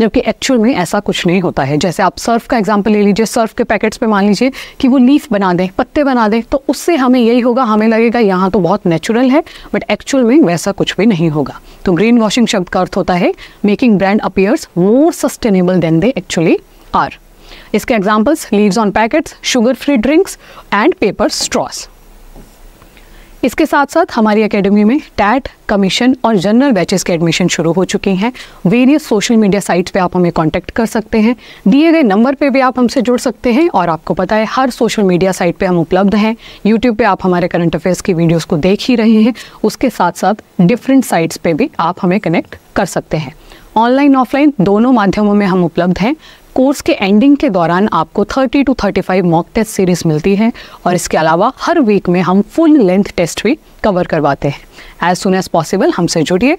जबकि एक्चुअल में ऐसा कुछ नहीं होता है जैसे आप सर्फ का एग्जाम्पल ले लीजिए सर्फ के पैकेट्स पे मान लीजिए कि वो लीफ बना दें पत्ते बना दें तो उससे हमें यही होगा हमें लगेगा यहाँ तो बहुत नेचुरल है बट एक्चुअल में वैसा कुछ भी नहीं होगा तो ग्रीन वॉशिंग शब्द का अर्थ होता है making brand appears more sustainable than they actually are इसके examples leaves on packets sugar free drinks and paper straws इसके साथ साथ हमारी एकेडमी में टैट कमीशन और जनरल बैचेस के एडमिशन शुरू हो चुकी हैं वेरियस सोशल मीडिया साइट्स पे आप हमें कांटेक्ट कर सकते हैं दिए गए नंबर पे भी आप हमसे जुड़ सकते हैं और आपको पता है हर सोशल मीडिया साइट पे हम उपलब्ध हैं यूट्यूब पे आप हमारे करंट अफेयर्स की वीडियोज़ को देख ही रहे हैं उसके साथ साथ डिफरेंट साइट्स पर भी आप हमें कनेक्ट कर सकते हैं ऑनलाइन ऑफलाइन दोनों माध्यमों में हम उपलब्ध हैं कोर्स के एंडिंग के दौरान आपको 30 टू 35 मॉक टेस्ट सीरीज मिलती है और इसके अलावा हर वीक में हम फुल लेंथ टेस्ट भी कवर करवाते हैं एज सुन एज पॉसिबल हमसे जुड़िए